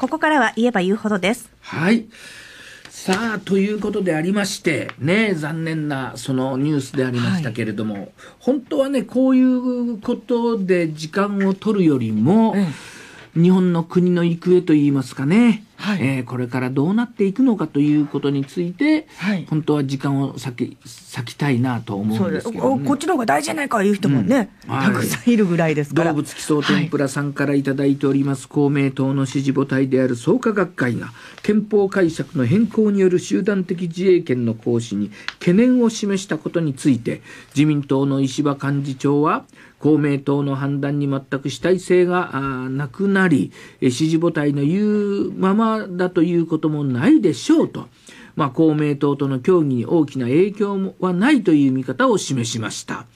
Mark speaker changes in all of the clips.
Speaker 1: ここからは言えば言うほどです。はい。さあ、ということでありまして、ね、残念なそのニュースでありましたけれども、はい、本当はね、こういうことで時間を取るよりも、うん、日本の国の行方といいますかね、はい、えー、これからどうなっていくのかということについて、はい、本当は時間を割き割きたいなと思うんですけど、ね、こっちの方が大事じゃないかという人もね、うんはい、たくさんいるぐらいですから動物奇想天ぷらさんから頂いております、公明党の支持母体である創価学会が憲法解釈の変更による集団的自衛権の行使に懸念を示したことについて自民党の石破幹事長は公明党の判断に全く主体性がなくなり、支持母体の言うままだということもないでしょうと。まあ、公明党との協議に大きな影響はないという見方を示しました。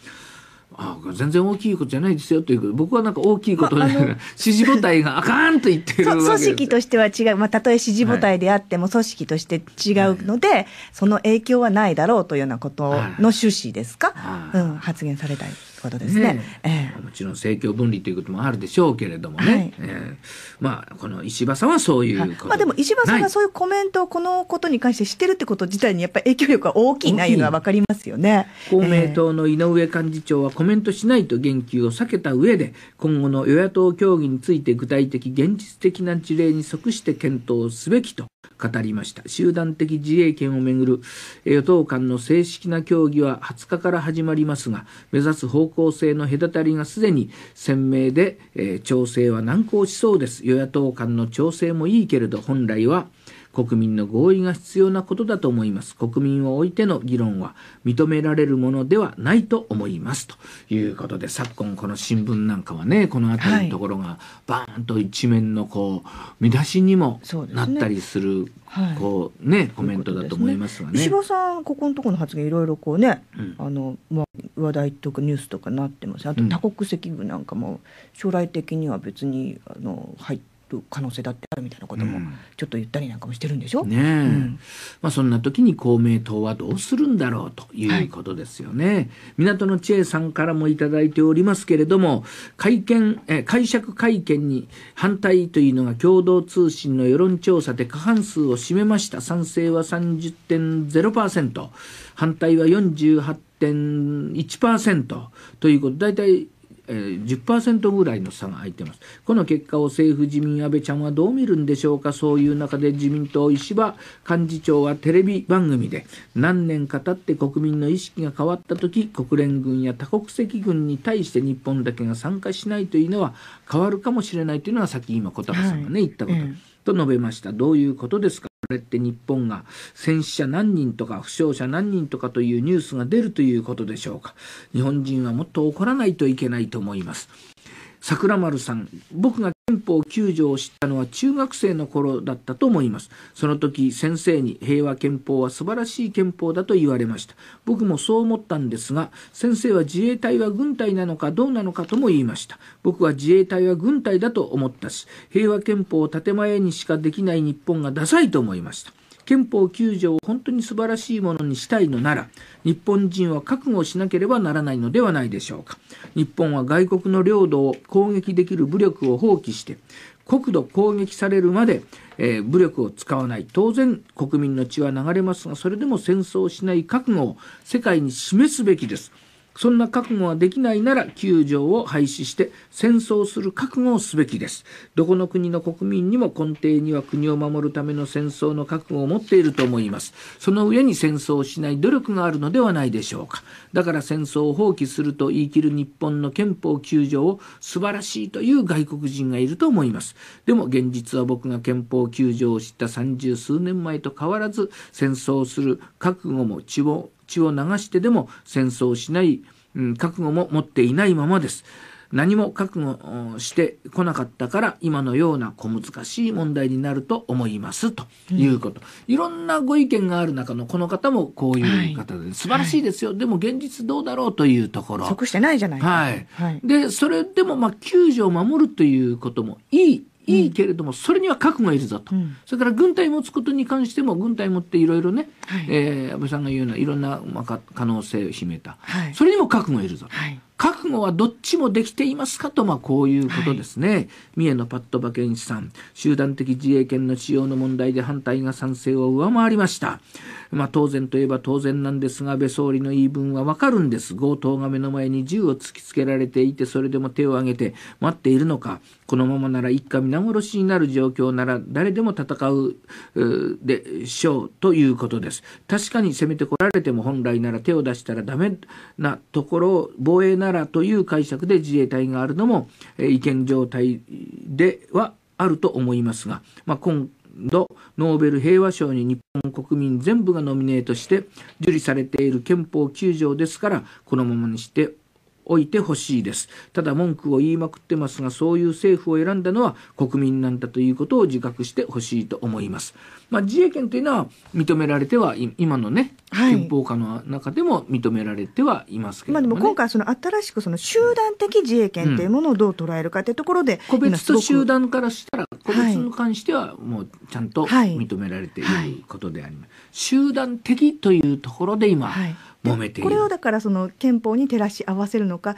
Speaker 1: あ全然大きいことじゃないですよという僕はなんか大きいことだから、支持母体があかんと言ってるわ組織と
Speaker 2: しては違う、まあ、たとえ支持母体であっても組織として違うので、はい、その影響はないだろうというようなことの趣旨ですか、はい、うん、発言されたいことですね。
Speaker 1: ねもちろん政教分離ということもあるでしょうけれどもね、はいえー、まあこの石破さんはそういう、はい、まあ、で
Speaker 2: も石破さんがそういうコメントをこのことに関してしてるってこと自体にや
Speaker 1: っぱり影響力が大きい内容は分かりますよね。公明党の井上幹事長はコメントしないと言及を避けた上で今後の与野党協議について具体的現実的な事例に即して検討すべきと語りました集団的自衛権をめぐる与党間の正式な協議は20日から始まりますが目指す方向性の隔たりがすでに鮮明で、えー、調整は難航しそうです与野党間の調整もいいけれど本来は国民の合意が必要なことだと思います。国民を置いての議論は認められるものではないと思います。ということで、昨今この新聞なんかはね、この辺りのところがバーンと一面のこう、見出しにもなったりする、はい、こうね、コメントだと思いますね。石破
Speaker 2: さん、ここのところの発言いろいろこうね、うん、あの、まあ、話題とかニュースとかなってます。あと多国籍部なんかも将来的には別にあの入って可能
Speaker 1: 性だってあるみたいなこともちょっと言ったりなんかもしてるんでしょ、うん、ね、うん、まあ、そんな時に公明党はどうするんだろうということですよね、はい、港の知恵さんからもいいておりますけれども会見え解釈会見に反対というのが共同通信の世論調査で過半数を占めました賛成は30.0%反対は48.1%ということ大体えー、10%ぐらいの差が空いています。この結果を政府自民安倍ちゃんはどう見るんでしょうか。そういう中で自民党石破幹事長はテレビ番組で何年か経って国民の意識が変わった時、国連軍や多国籍軍に対して日本だけが参加しないというのは変わるかもしれないというのはさっき今小高さんがね、はい、言ったこと、うん、と述べました。どういうことですか。れって日本が戦死者何人とか負傷者何人とかというニュースが出るということでしょうか日本人はもっと怒らないといけないと思います桜丸さん僕が憲法9条を知ったのは中学生の頃だったと思いますその時先生に平和憲法は素晴らしい憲法だと言われました僕もそう思ったんですが先生は自衛隊は軍隊なのかどうなのかとも言いました僕は自衛隊は軍隊だと思ったし平和憲法を建前にしかできない日本がダサいと思いました憲法9条を本当に素晴らしいものにしたいのなら、日本人は覚悟しなければならないのではないでしょうか。日本は外国の領土を攻撃できる武力を放棄して、国土攻撃されるまで、えー、武力を使わない。当然、国民の血は流れますが、それでも戦争をしない覚悟を世界に示すべきです。そんな覚悟ができないなら9条を廃止して戦争する覚悟をすべきですどこの国の国民にも根底には国を守るための戦争の覚悟を持っていると思いますその上に戦争をしない努力があるのではないでしょうかだから戦争を放棄すると言い切る日本の憲法9条を素晴らしいという外国人がいると思いますでも現実は僕が憲法9条を知った三十数年前と変わらず戦争する覚悟も血方、血を流してでも戦争しない、うん、覚悟も持っていないままです。何も覚悟してこなかったから今のような小難しい問題になると思いますということ、うん、いろんなご意見がある中のこの方もこういう方で、はい、素晴らしいですよ、はい、でも現実どうだろうというところ即してないじゃないはい、はい、でそれでもまあ救助を守るということもいいいいけれども、それには核がいるぞと、うん、それから軍隊持つことに関しても軍隊持っていろいろね、はい、えー、安倍さんが言うようないろんな、まあ、可能性を秘めた、はい、それにも核がいるぞ、はい、核後はどっちもできていますかと、まあ、こういうことですね、はい、三重のパット馬健一さん集団的自衛権の使用の問題で反対が賛成を上回りました、まあ、当然といえば当然なんですが安倍総理の言い分はわかるんです強盗が目の前に銃を突きつけられていてそれでも手を挙げて待っているのかこのままなら一家皆殺しになる状況なら誰でも戦うでしょうということです確かに攻めてこられても本来なら手を出したらダメなところを防衛ならとという解釈で自衛隊があるのも、え違憲状態ではあると思いますが、まあ、今度、ノーベル平和賞に日本国民全部がノミネートして受理されている憲法9条ですから、このままにしておいてほしいですただ文句を言いまくってますがそういう政府を選んだのは国民なんだということを自覚してほしいと思います、まあ、自衛権というのは認められては今のね、はい、憲法下の中でも認められてはいますけども、ね、まあ、でも今回その新しくその集
Speaker 2: 団的自衛権というものをどう捉えるかというところで、うん、個別と集団からしたら個別に
Speaker 1: 関してはもうちゃんと認められていることであります、はいはい、集団的というところで今、揉めてこれをだ
Speaker 2: からその憲法に照らし合わせるのか、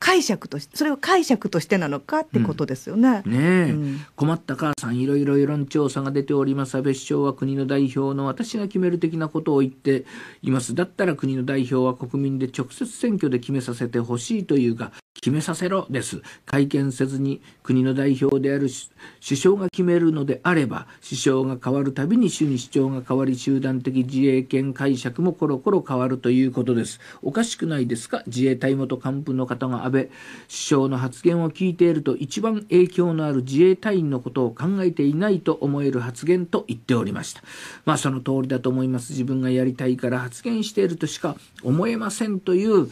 Speaker 2: 解釈としてそれは解釈としてなのかってことですよね。うん、ねえ、う
Speaker 1: ん、困った母さんいろいろ世論調査が出ております安倍首相は国の代表の私が決める的なことを言っていますだったら国の代表は国民で直接選挙で決めさせてほしいというが決めさせろです。会見せずに国の代表である首相が決めるのであれば、首相が変わるたびに主に主張が変わり、集団的自衛権解釈もコロコロ変わるということです。おかしくないですか自衛隊元幹部の方が安倍首相の発言を聞いていると、一番影響のある自衛隊員のことを考えていないと思える発言と言っておりました。まあその通りだと思います。自分がやりたいから発言しているとしか思えませんという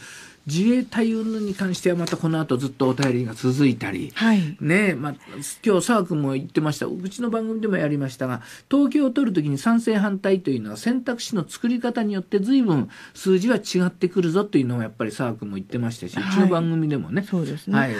Speaker 1: 自衛隊運動に関してはまたこの後ずっとお便りが続いたり、はい、ねまあ、今日澤君も言ってましたうちの番組でもやりましたが統計を取る時に賛成反対というのは選択肢の作り方によって随分数字は違ってくるぞというのをやっぱり澤君も言ってましたし、はい、うちの番組でもね。そうですね,、はい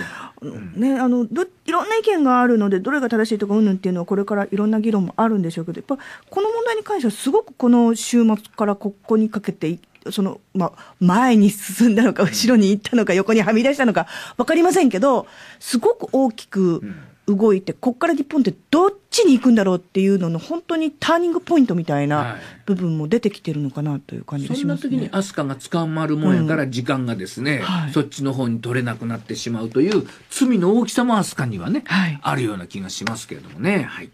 Speaker 2: ねあのどいろんな意見があるのでどれが正しいとかうんぬんっていうのはこれからいろんな議論もあるんでしょうけどやっぱこの問題に関してはすごくこの週末からここにかけてその、まあ、前に進んだのか、後ろに行ったのか、横にはみ出したのか、わかりませんけど、すごく大きく動いて、ここから日本ってどっちに行くんだろうっていうのの、本当にターニングポイントみたいな部分も出てきてるのかな
Speaker 1: という感じがします、ね、そんな時に飛鳥が捕まるもんやから、時間がですね、うんはい、そっちの方に取れなくなってしまうという、罪の大きさも飛鳥にはね、はい、あるような気がしますけれどもね。はい